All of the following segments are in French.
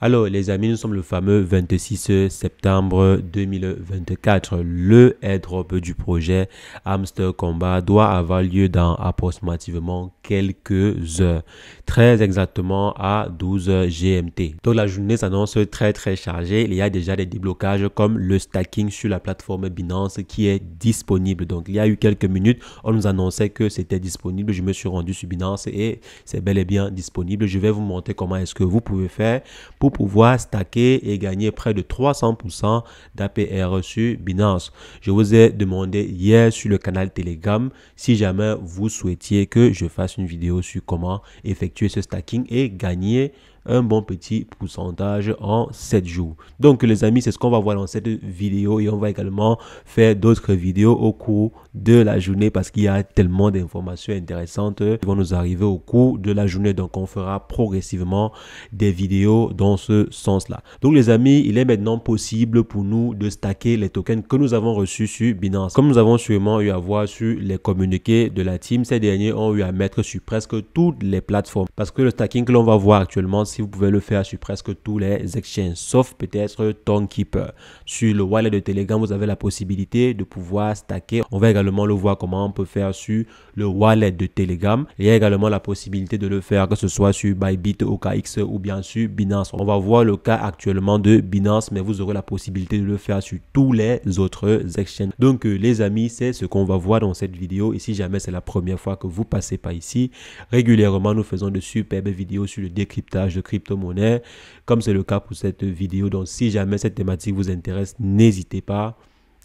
Alors les amis, nous sommes le fameux 26 septembre 2024. Le airdrop du projet Hamster Combat doit avoir lieu dans approximativement quelques heures, très exactement à 12 GMT. Donc la journée s'annonce très très chargée. Il y a déjà des déblocages comme le stacking sur la plateforme Binance qui est disponible. Donc il y a eu quelques minutes, on nous annonçait que c'était disponible. Je me suis rendu sur Binance et c'est bel et bien disponible. Je vais vous montrer comment est-ce que vous pouvez faire. Pour pouvoir stacker et gagner près de 300% d'APR sur Binance. Je vous ai demandé hier sur le canal Telegram si jamais vous souhaitiez que je fasse une vidéo sur comment effectuer ce stacking et gagner un bon petit pourcentage en sept jours. Donc les amis, c'est ce qu'on va voir dans cette vidéo et on va également faire d'autres vidéos au cours de la journée parce qu'il y a tellement d'informations intéressantes qui vont nous arriver au cours de la journée. Donc on fera progressivement des vidéos dans ce sens-là. Donc les amis, il est maintenant possible pour nous de stacker les tokens que nous avons reçus sur Binance. Comme nous avons sûrement eu à voir sur les communiqués de la team, ces derniers ont eu à mettre sur presque toutes les plateformes parce que le stacking que l'on va voir actuellement, si vous pouvez le faire sur presque tous les exchanges, sauf peut-être Tonkeeper. Sur le wallet de Telegram, vous avez la possibilité de pouvoir stacker. On va également le voir comment on peut faire sur le wallet de Telegram. Il y a également la possibilité de le faire, que ce soit sur Bybit, OKX ou bien sur Binance. On va voir le cas actuellement de Binance, mais vous aurez la possibilité de le faire sur tous les autres exchanges. Donc, euh, les amis, c'est ce qu'on va voir dans cette vidéo. Et si jamais c'est la première fois que vous passez par ici, régulièrement, nous faisons de superbes vidéos sur le décryptage de crypto-monnaie, comme c'est le cas pour cette vidéo. Donc si jamais cette thématique vous intéresse, n'hésitez pas,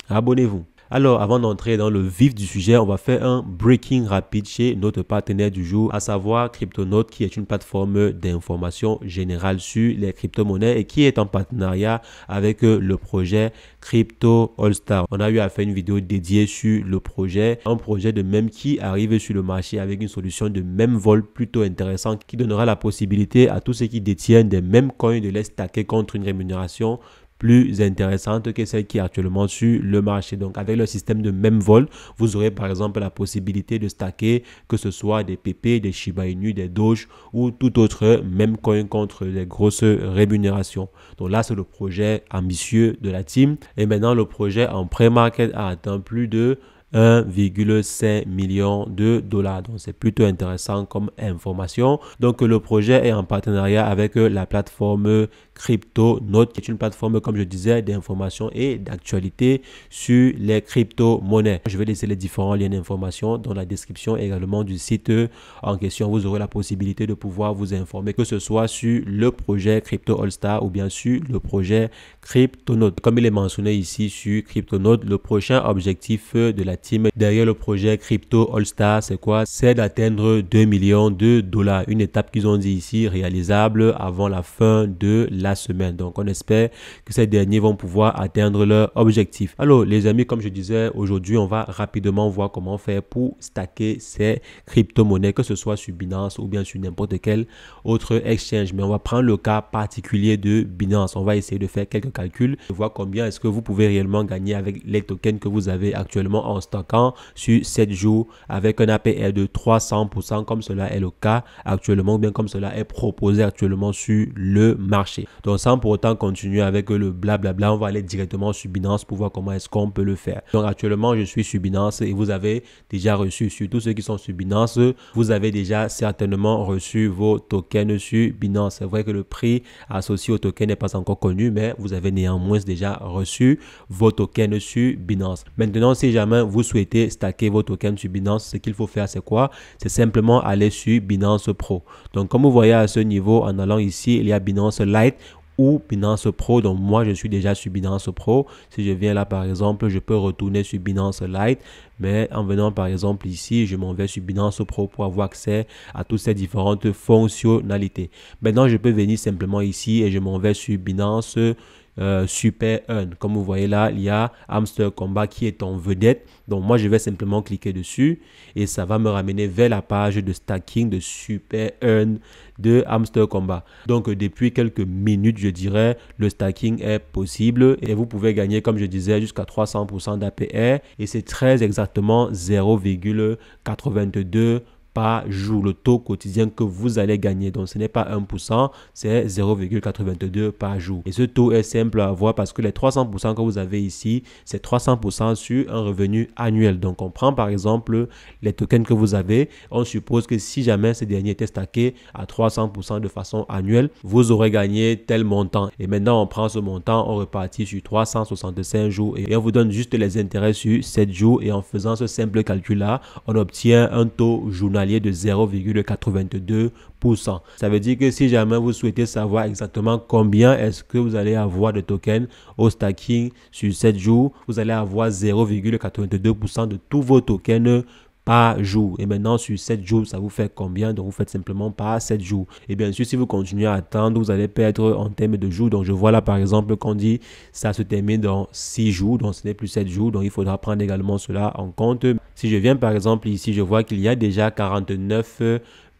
abonnez-vous. Alors, avant d'entrer dans le vif du sujet, on va faire un breaking rapide chez notre partenaire du jour, à savoir CryptoNote, qui est une plateforme d'information générale sur les crypto-monnaies et qui est en partenariat avec euh, le projet Crypto All Star. On a eu à faire une vidéo dédiée sur le projet, un projet de même qui arrive sur le marché avec une solution de même vol plutôt intéressante qui donnera la possibilité à tous ceux qui détiennent des mêmes coins de les stacker contre une rémunération plus intéressante que celle qui est actuellement sur le marché. Donc avec le système de même vol, vous aurez par exemple la possibilité de stacker que ce soit des PP, des Shiba Inu, des Doge ou tout autre même coin contre les grosses rémunérations. Donc là c'est le projet ambitieux de la team. Et maintenant le projet en pré-market a atteint plus de 1,5 million de dollars. Donc c'est plutôt intéressant comme information. Donc le projet est en partenariat avec euh, la plateforme CryptoNote, qui est une plateforme, comme je disais, d'information et d'actualité sur les crypto-monnaies. Je vais laisser les différents liens d'information dans la description également du site en question. Vous aurez la possibilité de pouvoir vous informer, que ce soit sur le projet Crypto All Star ou bien sur le projet CryptoNote. Comme il est mentionné ici sur CryptoNote, le prochain objectif euh, de la team derrière le projet Crypto All Star, c'est quoi C'est d'atteindre 2 millions de dollars. Une étape qu'ils ont dit ici réalisable avant la fin de la semaine. Donc on espère que ces derniers vont pouvoir atteindre leur objectif. Alors les amis, comme je disais, aujourd'hui on va rapidement voir comment faire pour stacker ces crypto-monnaies, que ce soit sur Binance ou bien sur n'importe quel autre exchange. Mais on va prendre le cas particulier de Binance. On va essayer de faire quelques calculs, voir combien est-ce que vous pouvez réellement gagner avec les tokens que vous avez actuellement en stock Camp sur 7 jours avec un APR de 300% comme cela est le cas actuellement ou bien comme cela est proposé actuellement sur le marché. Donc sans pour autant continuer avec le blablabla, on va aller directement sur Binance pour voir comment est-ce qu'on peut le faire. Donc actuellement je suis sur Binance et vous avez déjà reçu, sur tous ceux qui sont sur Binance, vous avez déjà certainement reçu vos tokens sur Binance. C'est vrai que le prix associé au token n'est pas encore connu, mais vous avez néanmoins déjà reçu vos tokens sur Binance. Maintenant si jamais vous souhaitez stacker votre token sur Binance, ce qu'il faut faire, c'est quoi C'est simplement aller sur Binance Pro. Donc, comme vous voyez à ce niveau, en allant ici, il y a Binance Lite ou Binance Pro. Donc moi, je suis déjà sur Binance Pro. Si je viens là, par exemple, je peux retourner sur Binance light Mais en venant, par exemple, ici, je m'en vais sur Binance Pro pour avoir accès à toutes ces différentes fonctionnalités. Maintenant, je peux venir simplement ici et je m'en vais sur Binance euh, Super un Comme vous voyez là, il y a Hamster Combat qui est en vedette. Donc moi, je vais simplement cliquer dessus et ça va me ramener vers la page de stacking de Super un de Hamster Combat. Donc euh, depuis quelques minutes, je dirais, le stacking est possible et vous pouvez gagner, comme je disais, jusqu'à 300% d'APR et c'est très exactement 0,82 par jour, le taux quotidien que vous allez gagner. Donc ce n'est pas 1%, c'est 0,82 par jour. Et ce taux est simple à avoir parce que les 300% que vous avez ici, c'est 300% sur un revenu annuel. Donc on prend par exemple les tokens que vous avez, on suppose que si jamais ces derniers étaient stackés à 300% de façon annuelle, vous aurez gagné tel montant. Et maintenant on prend ce montant, on repartit sur 365 jours et on vous donne juste les intérêts sur 7 jours et en faisant ce simple calcul là, on obtient un taux journal de 0,82%. Ça veut dire que si jamais vous souhaitez savoir exactement combien est-ce que vous allez avoir de tokens au stacking sur 7 jours, vous allez avoir 0,82% de tous vos tokens jour. Et maintenant, sur 7 jours, ça vous fait combien Donc, vous faites simplement pas 7 jours. Et bien sûr, si vous continuez à attendre, vous allez perdre en termes de jours. Donc, je vois là, par exemple, qu'on dit ça se termine dans 6 jours. Donc, ce n'est plus 7 jours. Donc, il faudra prendre également cela en compte. Si je viens, par exemple, ici, je vois qu'il y a déjà 49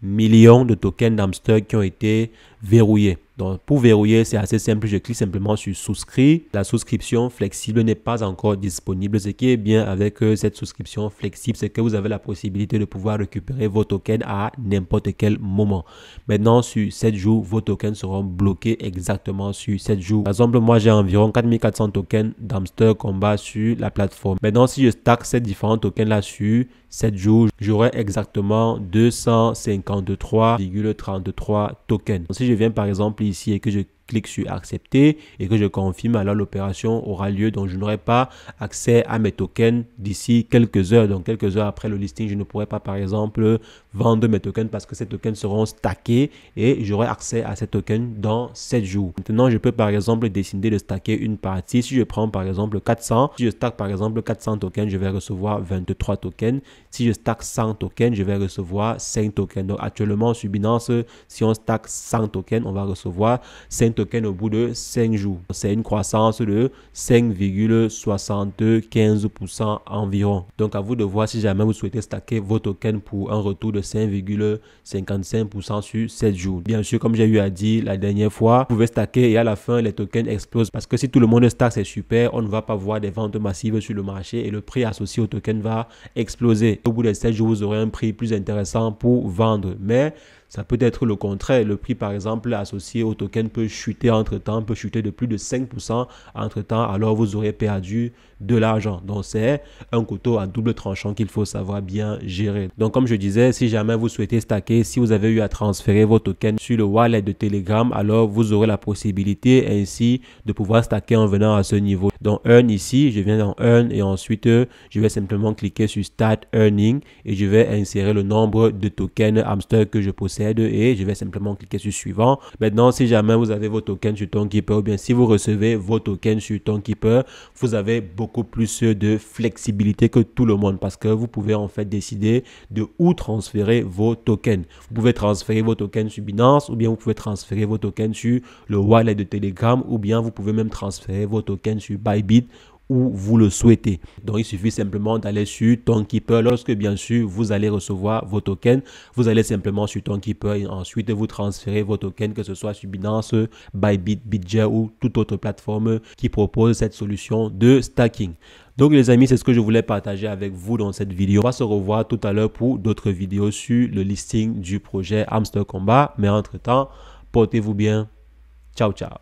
millions de tokens d'Amster qui ont été verrouillés. Donc pour verrouiller, c'est assez simple. Je clique simplement sur souscrire. La souscription flexible n'est pas encore disponible. Ce qui est bien avec euh, cette souscription flexible, c'est que vous avez la possibilité de pouvoir récupérer vos tokens à n'importe quel moment. Maintenant, sur 7 jours, vos tokens seront bloqués exactement sur 7 jours. Par exemple, moi j'ai environ 4400 tokens d'Amster Combat sur la plateforme. Maintenant, si je stack ces différents tokens là sur 7 jours, j'aurai exactement 253,33 tokens. si je viens par exemple ici ici et que je clique sur accepter et que je confirme, alors l'opération aura lieu. Donc, je n'aurai pas accès à mes tokens d'ici quelques heures. Donc, quelques heures après le listing, je ne pourrai pas, par exemple, vendre mes tokens parce que ces tokens seront stackés et j'aurai accès à ces tokens dans 7 jours. Maintenant, je peux, par exemple, décider de stacker une partie. Si je prends, par exemple, 400, si je stack, par exemple, 400 tokens, je vais recevoir 23 tokens. Si je stack 100 tokens, je vais recevoir 5 tokens. Donc, actuellement, sur Binance, si on stack 100 tokens, on va recevoir 5 tokens token au bout de 5 jours. C'est une croissance de 5,75% environ. Donc à vous de voir si jamais vous souhaitez stacker vos tokens pour un retour de 5,55% sur 7 jours. Bien sûr, comme j'ai eu à dire la dernière fois, vous pouvez stacker et à la fin, les tokens explosent parce que si tout le monde stack, c'est super, on ne va pas voir des ventes massives sur le marché et le prix associé au token va exploser. Au bout de 7 jours, vous aurez un prix plus intéressant pour vendre. Mais ça peut être le contraire. Le prix, par exemple, associé au token peut chuter entre-temps, peut chuter de plus de 5% entre-temps, alors vous aurez perdu de l'argent. Donc, c'est un couteau à double tranchant qu'il faut savoir bien gérer. Donc, comme je disais, si jamais vous souhaitez stacker, si vous avez eu à transférer vos tokens sur le wallet de Telegram, alors vous aurez la possibilité ainsi de pouvoir stacker en venant à ce niveau. donc Earn ici, je viens dans Earn et ensuite, je vais simplement cliquer sur Start Earning et je vais insérer le nombre de tokens hamster que je possède et je vais simplement cliquer sur suivant. Maintenant, si jamais vous avez vos tokens sur Tonkeeper ou bien si vous recevez vos tokens sur Tonkeeper, vous avez beaucoup plus de flexibilité que tout le monde parce que vous pouvez en fait décider de où transférer vos tokens. Vous pouvez transférer vos tokens sur Binance ou bien vous pouvez transférer vos tokens sur le wallet de Telegram ou bien vous pouvez même transférer vos tokens sur Bybit vous le souhaitez. Donc il suffit simplement d'aller sur Tonkeeper. Lorsque bien sûr vous allez recevoir vos tokens, vous allez simplement sur Tonkeeper et ensuite vous transférez vos tokens, que ce soit sur Binance, Bybit, Bitget ou toute autre plateforme qui propose cette solution de stacking. Donc les amis, c'est ce que je voulais partager avec vous dans cette vidéo. On va se revoir tout à l'heure pour d'autres vidéos sur le listing du projet Hamster Combat. Mais entre-temps, portez-vous bien. Ciao, ciao.